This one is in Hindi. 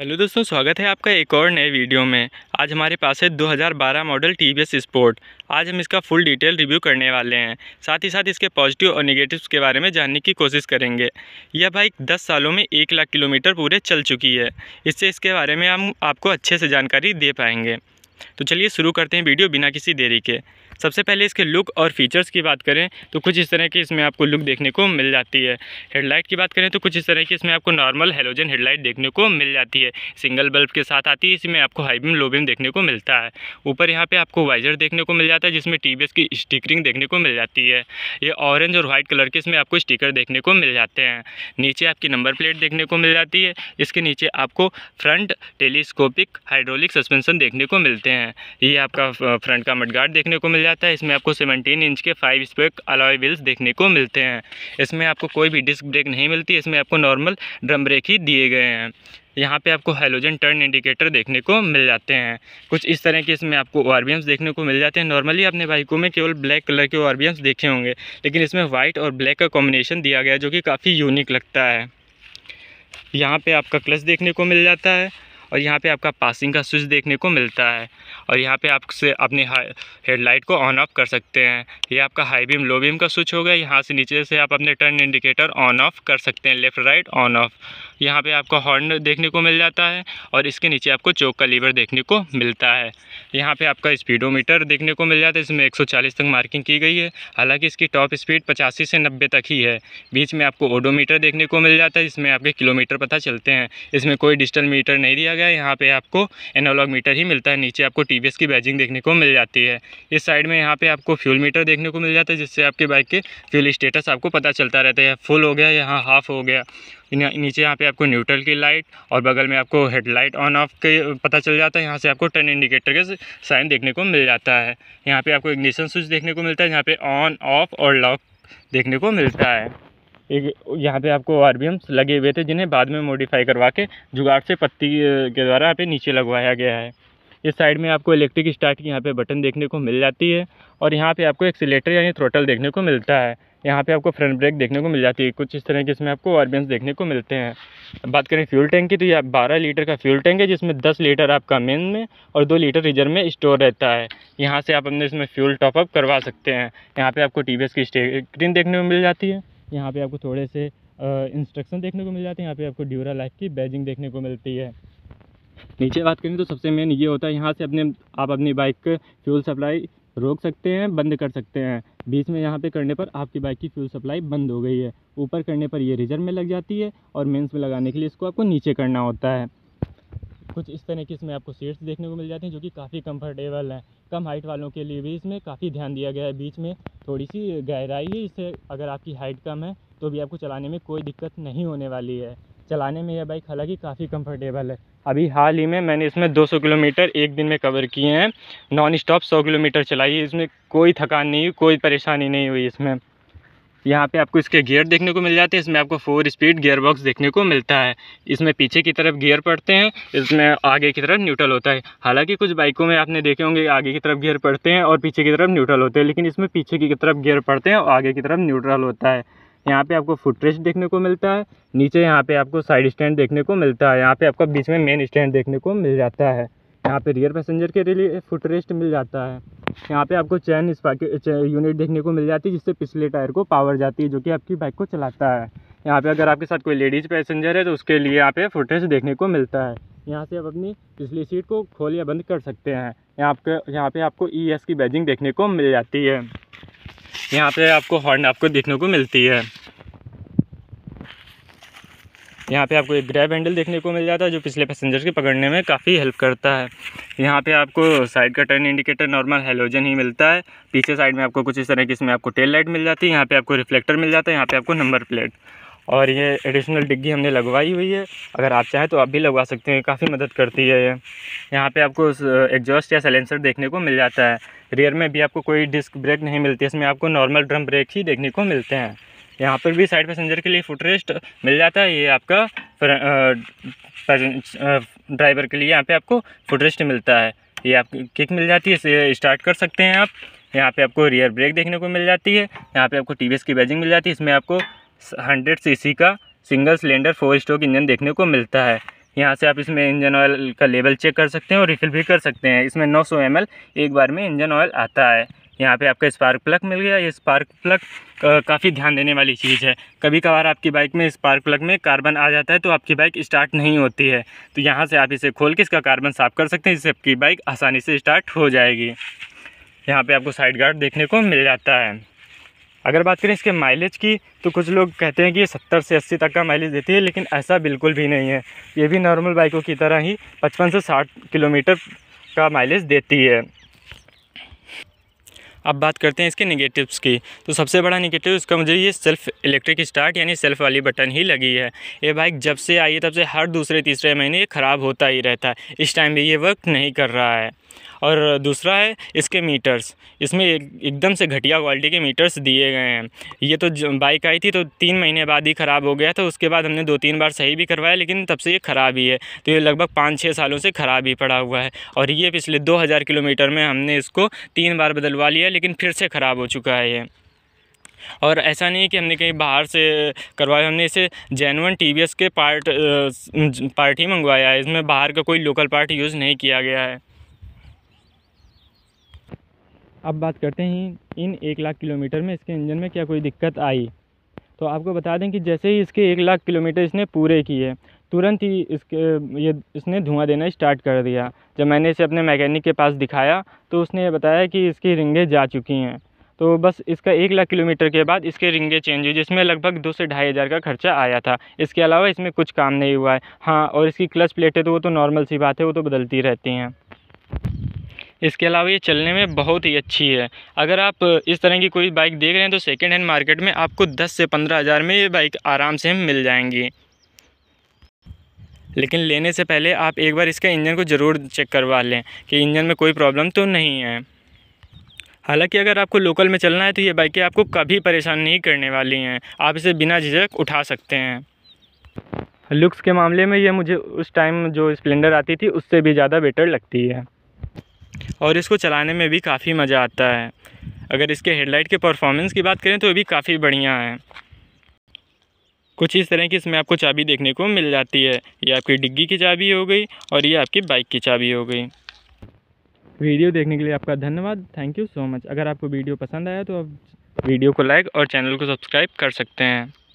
हेलो दोस्तों स्वागत है आपका एक और नए वीडियो में आज हमारे पास है 2012 model T V S sport आज हम इसका फुल डिटेल रिव्यू करने वाले हैं साथ ही साथ इसके पॉजिटिव और निगेटिव के बारे में जानने की कोशिश करेंगे यह बाइक 10 सालों में एक लाख किलोमीटर पूरे चल चुकी है इससे इसके बारे में हम आपको अच्छे से जानकारी दे पाएंगे तो चलिए शुरू करते हैं वीडियो बिना किसी देरी के सबसे पहले इसके लुक और फीचर्स की बात करें तो कुछ इस तरह की इसमें आपको लुक देखने को मिल जाती है हेडलाइट की बात करें तो कुछ इस तरह की इसमें आपको नॉर्मल हेलोजन हेडलाइट देखने को मिल जाती है सिंगल बल्ब के साथ आती है इसमें आपको हाई बीम लो बीम देखने को मिलता है ऊपर यहाँ पर आपको वाइजर देखने को मिल जाता है जिसमें टी की स्टिकरिंग देखने को मिल जाती है ये ऑरेंज और व्हाइट कलर के इसमें आपको स्टिकर देखने को मिल जाते हैं नीचे आपकी नंबर प्लेट देखने को मिल जाती है इसके नीचे आपको फ्रंट टेलीस्कोपिक हाइड्रोलिक सस्पेंसन देखने को मिलते हैं ये आपका फ्रंट का मडगार्ड देखने को मिल जाता है इसमें आपको 17 इंच के फाइव स्पेक अलॉय व्हील्स देखने को मिलते हैं इसमें आपको कोई भी डिस्क ब्रेक नहीं मिलती इसमें आपको नॉर्मल ड्रम ब्रेक ही दिए गए हैं यहाँ पे आपको हाइलोजन टर्न इंडिकेटर देखने को मिल जाते हैं कुछ इस तरह के इसमें आपको ओ देखने को मिल जाते हैं नॉर्मली अपने बाइकों में केवल ब्लैक कलर के ओ देखे होंगे लेकिन इसमें वाइट और ब्लैक का कॉम्बिनेशन दिया गया जो कि काफ़ी यूनिक लगता है यहाँ पे आपका क्लच देखने को मिल जाता है और यहाँ पे आपका पासिंग का स्विच देखने को मिलता है और यहाँ पे से अपने हेडलाइट को ऑन ऑफ कर सकते हैं ये आपका हाई बीम लो बीम का स्विच हो गया यहाँ से नीचे से आप अपने टर्न इंडिकेटर ऑन ऑफ कर सकते हैं लेफ़्ट राइट ऑन ऑफ यहाँ पे आपका हॉर्न देखने को मिल जाता है और इसके नीचे आपको चौक का लीवर देखने को मिलता है यहाँ पे आपका स्पीडोमीटर देखने को मिल जाता है इसमें 140 तक मार्किंग की गई है हालांकि इसकी टॉप स्पीड 85 से 90 तक ही है बीच में आपको ओडोमीटर देखने को मिल जाता है इसमें आपके किलोमीटर पता चलते हैं इसमें कोई डिजिटल मीटर नहीं दिया गया है यहाँ पे आपको एनालॉग मीटर ही मिलता है नीचे आपको टी की बैजिंग देखने को मिल जाती है इस साइड में यहाँ पे आपको फ्यूल मीटर देखने को मिल जाता है जिससे आपके बाइक के फ्यूल स्टेटस आपको पता चलता रहता है फुल हो गया यहाँ हाफ हो गया नीचे यहाँ पे आपको न्यूट्रल की लाइट और बगल में आपको हेडलाइट ऑन ऑफ के पता चल जाता है यहाँ से आपको टर्न इंडिकेटर के साइन देखने को मिल जाता है यहाँ पे आपको इग्निशन स्विच देखने को मिलता है यहाँ पे ऑन ऑफ और लॉक देखने को मिलता है एक यहाँ पे आपको आर लगे हुए थे जिन्हें बाद में मॉडिफाई करवा के जुगाड़ से पत्ती के द्वारा यहाँ पे नीचे लगवाया गया है इस साइड में आपको इलेक्ट्रिक स्टार्ट की यहाँ पे बटन देखने को मिल जाती है और यहाँ पे आपको एक्सीटर यानी थ्रोटल देखने को मिलता है यहाँ पे आपको फ्रंट ब्रेक देखने को मिल जाती है कुछ इस तरह के इसमें आपको आरबीएम्स देखने को मिलते हैं बात करें फ्यूल टैंक की तो ये बारह लीटर का फ्यूल टैंक है जिसमें दस लीटर आपका मेन में और दो लीटर रिजर्व में स्टोर रहता है यहाँ से आप अपने इसमें फ्यूल टॉपअप करवा सकते हैं यहाँ पर आपको टी की स्क्रीन देखने को मिल जाती है यहाँ पे आपको थोड़े से इंस्ट्रक्शन देखने को मिल जाते हैं यहाँ पे आपको ड्यूरा लाइफ की बैजिंग देखने को मिलती है नीचे बात करें तो सबसे मेन ये होता है यहाँ से अपने आप अपनी बाइक फ्यूल सप्लाई रोक सकते हैं बंद कर सकते हैं बीच में यहाँ पे करने पर आपकी बाइक की फ्यूल सप्लाई बंद हो गई है ऊपर करने पर ये रिजर्व में लग जाती है और मेंस में लगाने के लिए इसको आपको नीचे करना होता है कुछ इस तरह की इसमें आपको सीट्स देखने को मिल जाती हैं जो कि काफ़ी कंफर्टेबल हैं कम हाइट वालों के लिए भी इसमें काफ़ी ध्यान दिया गया है बीच में थोड़ी सी गहराई है इससे अगर आपकी हाइट कम है तो भी आपको चलाने में कोई दिक्कत नहीं होने वाली है चलाने में यह बाइक हालाँकि काफ़ी कम्फर्टेबल है अभी हाल ही में मैंने इसमें 200 किलोमीटर एक दिन में कवर किए हैं नॉन स्टॉप 100 किलोमीटर चलाई है इसमें कोई थकान नहीं हुई कोई परेशानी नहीं हुई इसमें यहाँ पे आपको इसके गियर देखने को मिल जाते हैं इसमें आपको फोर स्पीड गियर बॉक्स देखने को मिलता है इसमें पीछे की तरफ गियर पड़ते हैं इसमें आगे की तरफ न्यूट्रल होता है हालांकि कुछ बाइकों में आपने देखे होंगे आगे की तरफ गियर पड़ते हैं और पीछे की तरफ न्यूट्रल होते हैं लेकिन इसमें पीछे की तरफ गियर पड़ते हैं और आगे की तरफ न्यूट्रल होता है यहाँ पर आपको फुटरेस्ट देखने को मिलता है नीचे यहाँ पर आपको साइड स्टैंड देखने को मिलता है यहाँ पर आपका बीच में मेन स्टैंड देखने को मिल जाता है यहाँ पर रियर पैसेंजर के लिए फुटरेस्ट मिल जाता है यहाँ पे आपको चैन स्पार्क यूनिट देखने को मिल जाती है जिससे पिछले टायर को पावर जाती है जो कि आपकी बाइक को चलाता है यहाँ पे अगर आपके साथ कोई लेडीज़ पैसेंजर है तो उसके लिए यहाँ पे फुटेज देखने को मिलता है यहाँ से आप अपनी पिछली सीट को खोल या बंद कर सकते हैं यहाँ आपके यहाँ पे आपको ई e एस की बैजिंग देखने को मिल जाती है यहाँ पे आपको हॉर्न आपको देखने को मिलती है यहाँ पे आपको एक ग्रैब हैंडल देखने को मिल जाता है जो पिछले पैसेंजर के पकड़ने में काफ़ी हेल्प करता है यहाँ पे आपको साइड का टर्न इंडिकेटर नॉर्मल हेलोजन ही मिलता है पीछे साइड में आपको कुछ इस तरह की इसमें आपको टेल लाइट मिल जाती है यहाँ पर आपको रिफ्लेक्टर मिल जाता है यहाँ पर आपको नंबर प्लेट और ये एडिशनल डिग्गी हमने लगवाई हुई है अगर आप चाहें तो आप भी लगवा सकते हैं काफ़ी मदद करती है ये यहाँ पे आपको एग्जॉस्ट या सैलेंसर देखने को मिल जाता है रियर में भी आपको कोई डिस्क ब्रेक नहीं मिलती इसमें आपको नॉर्मल ड्रम ब्रेक ही देखने को मिलते हैं यहाँ पर भी साइड पैसेंजर के लिए फ़ुटरेस्ट मिल जाता है ये आपका ड्राइवर के लिए यहाँ पे आपको फुटरेस्ट मिलता है ये आप किक मिल जाती है इसे स्टार्ट कर सकते हैं आप यहाँ पे आपको रियर ब्रेक देखने को मिल जाती है यहाँ पे आपको टी की बैजिंग मिल जाती है इसमें आपको हंड्रेड सी का single cylinder four stroke engine देखने को मिलता है यहाँ से आप इसमें इंजन ऑयल का लेवल चेक कर सकते हैं और रिफिल भी कर सकते हैं इसमें 900 सौ एक बार में इंजन ऑयल आता है यहाँ पे आपका स्पार्क प्लग मिल गया ये स्पार्क प्लग काफ़ी ध्यान देने वाली चीज़ है कभी कभार आपकी बाइक में स्पार्क प्लग में कार्बन आ जाता है तो आपकी बाइक स्टार्ट नहीं होती है तो यहाँ से आप इसे खोल के इसका कार्बन साफ़ कर सकते हैं जिससे आपकी बाइक आसानी से स्टार्ट हो जाएगी यहाँ पर आपको साइड गार्ड देखने को मिल जाता है अगर बात करें इसके माइलेज की तो कुछ लोग कहते हैं कि ये सत्तर से अस्सी तक का माइलेज देती है लेकिन ऐसा बिल्कुल भी नहीं है ये भी नॉर्मल बाइकों की तरह ही पचपन से साठ किलोमीटर का माइलेज देती है अब बात करते हैं इसके नेगेटिव्स की तो सबसे बड़ा नेगेटिव इसका मुझे ये सेल्फ़ इलेक्ट्रिक स्टार्ट यानी सेल्फ़ वाली बटन ही लगी है ये बाइक जब से आई है तब से हर दूसरे तीसरे महीने ये ख़राब होता ही रहता है इस टाइम भी ये वर्क नहीं कर रहा है और दूसरा है इसके मीटर्स इसमें एकदम से घटिया क्वालिटी के मीटर्स दिए गए हैं ये तो बाइक आई थी तो तीन महीने बाद ही ख़राब हो गया था उसके बाद हमने दो तीन बार सही भी करवाया लेकिन तब से ये ख़राब ही है तो ये लगभग पाँच छः सालों से ख़राब ही पड़ा हुआ है और ये पिछले दो हज़ार किलोमीटर में हमने इसको तीन बार बदलवा लिया लेकिन फिर से ख़राब हो चुका है ये और ऐसा नहीं है कि हमने कहीं बाहर से करवाया हमने इसे जेनवन टी के पार्ट पार्ट ही मंगवाया है इसमें बाहर का कोई लोकल पार्ट यूज़ नहीं किया गया है अब बात करते हैं इन एक लाख किलोमीटर में इसके इंजन में क्या कोई दिक्कत आई तो आपको बता दें कि जैसे ही इसके एक लाख किलोमीटर इसने पूरे किए तुरंत ही इसके ये इसने धुआं देना स्टार्ट कर दिया जब मैंने इसे अपने मैकेनिक के पास दिखाया तो उसने ये बताया कि इसकी रिंगें जा चुकी हैं तो बस इसका एक लाख किलोमीटर के बाद इसके रिंगे चेंज हुई जिसमें लगभग दो से ढाई हज़ार का खर्चा आया था इसके अलावा इसमें कुछ काम नहीं हुआ है हाँ और इसकी क्लच प्लेटें तो वो तो नॉर्मल सी बात है वो तो बदलती रहती हैं इसके अलावा ये चलने में बहुत ही अच्छी है अगर आप इस तरह की कोई बाइक देख रहे हैं तो सेकेंड हैंड मार्केट में आपको दस से पंद्रह हज़ार में ये बाइक आराम से मिल जाएंगी लेकिन लेने से पहले आप एक बार इसका इंजन को ज़रूर चेक करवा लें कि इंजन में कोई प्रॉब्लम तो नहीं है हालांकि अगर आपको लोकल में चलना है तो ये बाइकें आपको कभी परेशान नहीं करने वाली हैं आप इसे बिना झिझक उठा सकते हैं लुक्स के मामले में ये मुझे उस टाइम जो स्प्लेंडर आती थी उससे भी ज़्यादा बेटर लगती है और इसको चलाने में भी काफ़ी मज़ा आता है अगर इसके हेडलाइट के परफॉर्मेंस की बात करें तो ये भी काफ़ी बढ़िया है कुछ इस तरह की इसमें आपको चाबी देखने को मिल जाती है ये आपकी डिग्गी की चाबी हो गई और ये आपकी बाइक की चाबी हो गई वीडियो देखने के लिए आपका धन्यवाद थैंक यू सो मच अगर आपको वीडियो पसंद आया तो आप वीडियो को लाइक और चैनल को सब्सक्राइब कर सकते हैं